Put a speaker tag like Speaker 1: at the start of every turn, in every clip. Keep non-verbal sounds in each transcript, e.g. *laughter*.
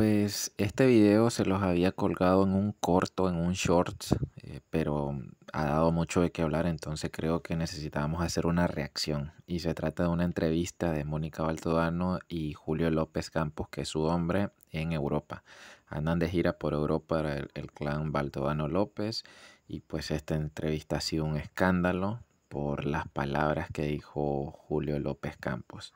Speaker 1: Pues este video se los había colgado en un corto, en un short, eh, pero ha dado mucho de qué hablar, entonces creo que necesitábamos hacer una reacción. Y se trata de una entrevista de Mónica Baltodano y Julio López Campos, que es su hombre, en Europa. Andan de gira por Europa el, el clan Baltodano López y pues esta entrevista ha sido un escándalo por las palabras que dijo Julio López Campos.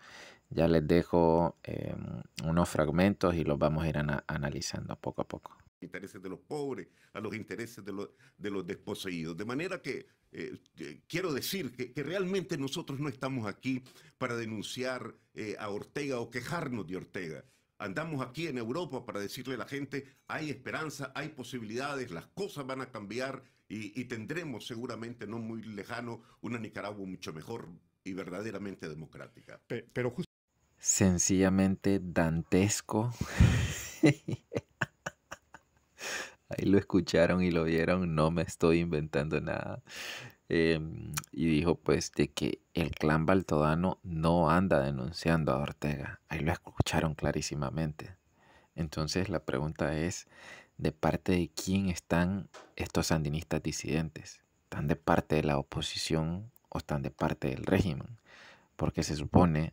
Speaker 1: Ya les dejo em, unos fragmentos y los vamos a ir analizando poco a poco.
Speaker 2: Intereses de los pobres, a los intereses de, los, desposeídos. De manera que eh, eh, quiero decir que, realmente nosotros no estamos aquí para denunciar eh, a Ortega o quejarnos de Ortega. Andamos aquí en Europa para decirle a la gente, hay esperanza, hay posibilidades, las cosas van a cambiar y, tendremos seguramente no muy lejano una Nicaragua mucho mejor y verdaderamente democrática. pero
Speaker 1: sencillamente dantesco. *laughs* Ahí lo escucharon y lo vieron, no me estoy inventando nada. Em, y dijo pues de que el clan Baltodano no anda denunciando a Ortega. Ahí lo escucharon clarísimamente. Entonces la pregunta es, ¿de parte de quién están estos sandinistas disidentes? ¿Están de parte de la oposición o están de parte del régimen? Porque se supone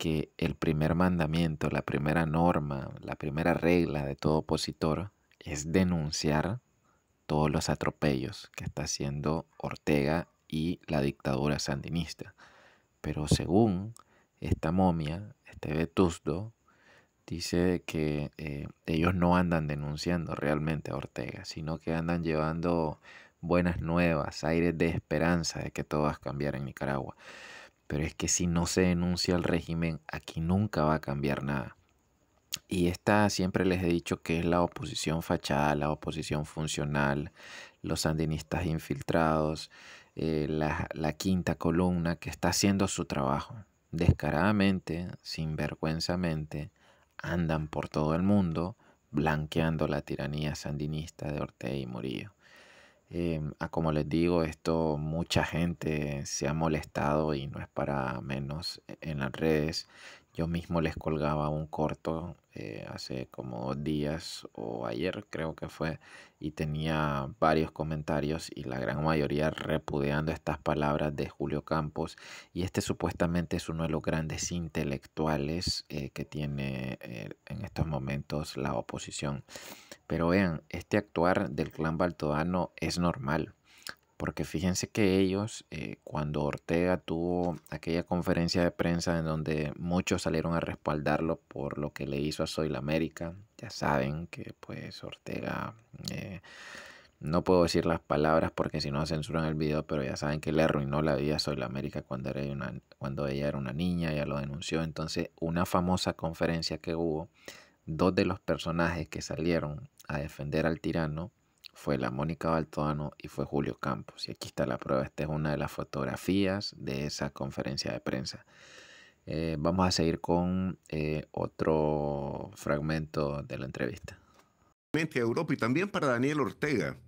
Speaker 1: que el primer mandamiento, la primera norma, la primera regla de todo opositor es denunciar todos los atropellos que está haciendo Ortega y la dictadura sandinista. Pero según esta momia, este vetusto, dice que eh, ellos no andan denunciando realmente a Ortega, sino que andan llevando buenas nuevas, aires de esperanza de que todo va a cambiar en Nicaragua. Pero es que si no se denuncia el régimen, aquí nunca va a cambiar nada. Y esta siempre les he dicho que es la oposición fachada, la oposición funcional, los sandinistas infiltrados, eh, la, la quinta columna que está haciendo su trabajo. Descaradamente, sinvergüenzamente, andan por todo el mundo blanqueando la tiranía sandinista de Ortega y Murillo. Em, a como les digo, esto mucha gente se ha molestado y no es para menos e, en las redes. Yo mismo les colgaba un corto eh, hace como dos días o ayer creo que fue y tenía varios comentarios y la gran mayoría repudiando estas palabras de Julio Campos y este supuestamente es uno de los grandes intelectuales eh, que tiene eh, en estos momentos la oposición. Pero vean, este actuar del clan Baltodano es normal porque fíjense que ellos, eh, cuando Ortega tuvo aquella conferencia de prensa en donde muchos salieron a respaldarlo por lo que le hizo a Soy la América, ya saben que pues Ortega, eh, no puedo decir las palabras porque si no censuran el video, pero ya saben que le arruinó la vida a Soy la América cuando, una, cuando ella era una niña, ya lo denunció, entonces una famosa conferencia que hubo, dos de los personajes que salieron a defender al tirano, fue la Mónica baltoano y fue Julio Campos. Y aquí está la prueba. Esta es una de las fotografías de esa conferencia de prensa. Eh, vamos a seguir con eh, otro fragmento de la entrevista.
Speaker 2: A Europa y también para Daniel Ortega.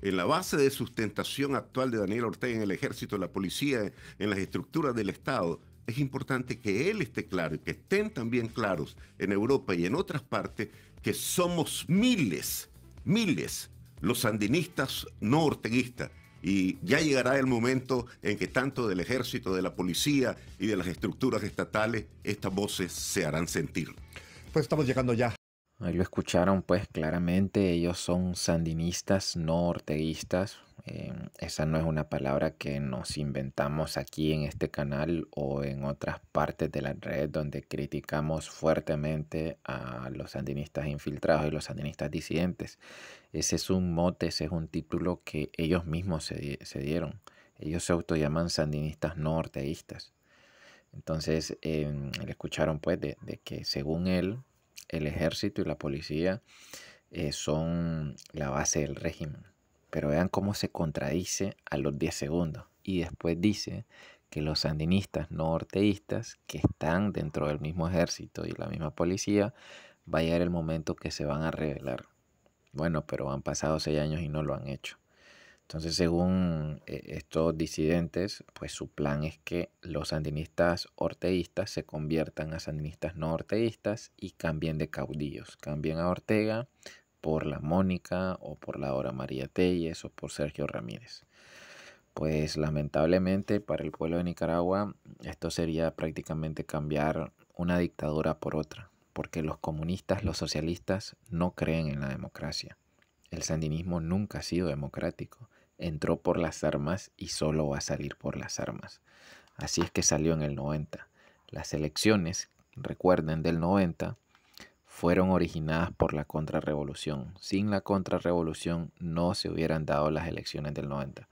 Speaker 2: En la base de sustentación actual de Daniel Ortega en el ejército, la policía, en las estructuras del Estado, es importante que él esté claro y que estén también claros en Europa y en otras partes que somos miles, miles los sandinistas no orteguistas. Y ya llegará el momento en que tanto del ejército, de la policía y de las estructuras estatales, estas voces se harán sentir.
Speaker 1: Pues estamos llegando ya Ahí lo escucharon pues claramente, ellos son sandinistas, no eh, esa no es una palabra que nos inventamos aquí en este canal o en otras partes de la red donde criticamos fuertemente a los sandinistas infiltrados y los sandinistas disidentes. Ese es un mote, ese es un título que ellos mismos se, dieron. Ellos se autollaman sandinistas no Entonces, eh, le escucharon pues de que según él, el ejército y la policía eh, son la base del régimen. Pero vean cómo se contradice a los 10 segundos. Y después dice que los sandinistas no orteístas que están dentro del mismo ejército y la misma policía, va a llegar el momento que se van a rebelar. Bueno, pero han pasado 6 años y no lo han hecho. Entonces, según eh, estos disidentes, pues su plan es que los sandinistas orteístas se conviertan a sandinistas no orteístas y cambien de caudillos, cambien a Ortega por la Mónica o por la Dora María Telles o por Sergio Ramírez. Pues lamentablemente para el pueblo de Nicaragua esto sería prácticamente cambiar una dictadura por otra, porque los comunistas, los socialistas no creen en la democracia. El sandinismo nunca ha sido democrático entró por las armas y solo va a salir por las armas. Así es que salió en el 90. Las elecciones, recuerden, del 90 fueron originadas por la contrarrevolución. Sin la contrarrevolución no se hubieran dado las elecciones del 90.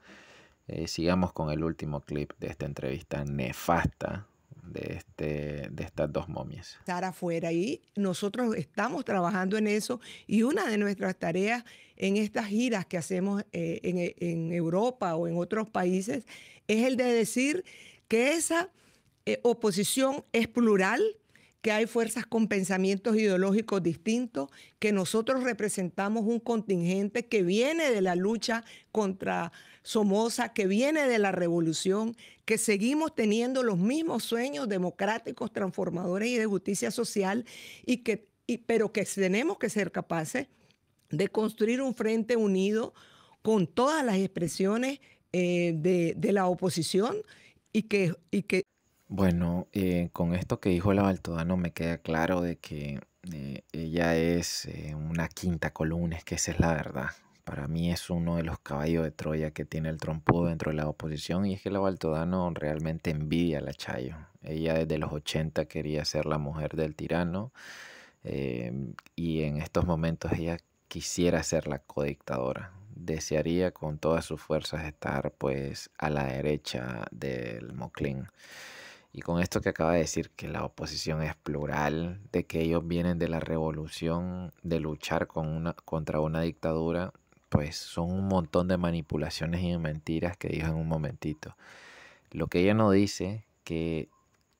Speaker 1: Eh, sigamos con el último clip de esta entrevista nefasta de, este, de estas dos momias.
Speaker 2: Estar afuera y nosotros estamos trabajando en eso y una de nuestras tareas en estas giras que hacemos eh, en, eh, en, Europa o en otros países es el de decir que esa eh, oposición es plural, que hay fuerzas con pensamientos ideológicos distintos, que nosotros representamos un contingente que viene de la lucha contra Somoza, que viene de la revolución, que seguimos teniendo los mismos sueños democráticos, transformadores y de justicia social, y que, pero que tenemos que ser capaces de construir un frente unido con todas las expresiones eh, de, de, la oposición y que, y que
Speaker 1: bueno, eh, con esto que dijo la Valtodano me queda claro de que eh, ella es eh, una quinta columna, es que esa es la verdad. Para mí es uno de los caballos de Troya que tiene el trompudo dentro de la oposición y es que la Valtodano realmente envidia a la Chayo. Ella desde los 80 quería ser la mujer del tirano em, y en estos momentos ella quisiera ser la codictadora desearía con todas sus fuerzas estar pues a la derecha del Moclín. Y con esto que acaba de decir, que la oposición es plural, de que ellos vienen de la revolución, de luchar contra una dictadura, pues son un montón de manipulaciones y mentiras que dijo en un momentito. Lo que ella no dice, que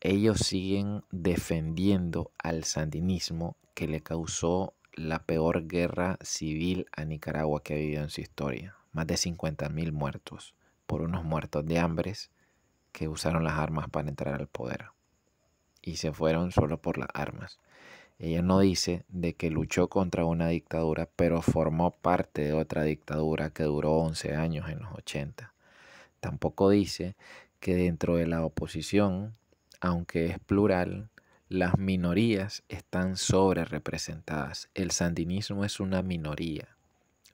Speaker 1: ellos siguen defendiendo al sandinismo que le causó la peor guerra civil a Nicaragua que ha vivido en su historia. Más de 50.000 muertos por unos muertos de hambres que usaron las armas para entrar al poder. Y se fueron solo por las armas. Ella no dice de que luchó contra una dictadura, pero formó parte de otra dictadura que duró 11 años en los 80. Tampoco dice que dentro de la oposición, aunque es plural, las minorías están sobre representadas. El sandinismo es una minoría.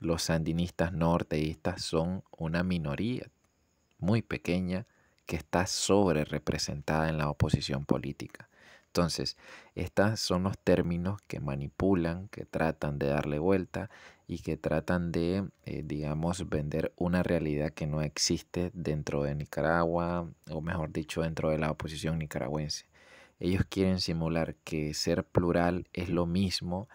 Speaker 1: Los sandinistas norteístas son una minoría muy pequeña que está sobre representada en la oposición política. Entonces, estos son los términos que manipulan, que tratan de darle vuelta y que tratan de, eh, digamos, vender una realidad que no existe dentro de Nicaragua, o mejor dicho, dentro de la oposición nicaragüense. Ellos quieren simular que ser plural es lo mismo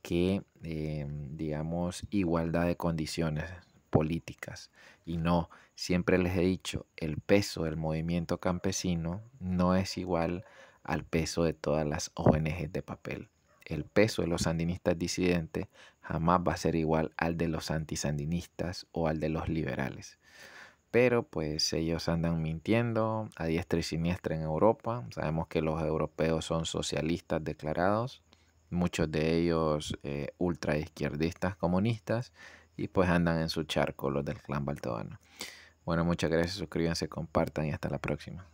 Speaker 1: que, eh, digamos, igualdad de condiciones políticas y no Siempre les he dicho, el peso del movimiento campesino no es igual al peso de todas las ONG de papel. El peso de los sandinistas disidentes jamás va a ser igual al de los antisandinistas o al de los liberales. Pero pues ellos andan mintiendo a diestra y siniestra en Europa. Sabemos que los europeos son socialistas declarados, muchos de ellos ultra eh, ultraizquierdistas comunistas, y pues andan en su charco los del clan Baltodano. Bueno, muchas gracias, suscríbanse, compartan y hasta la próxima.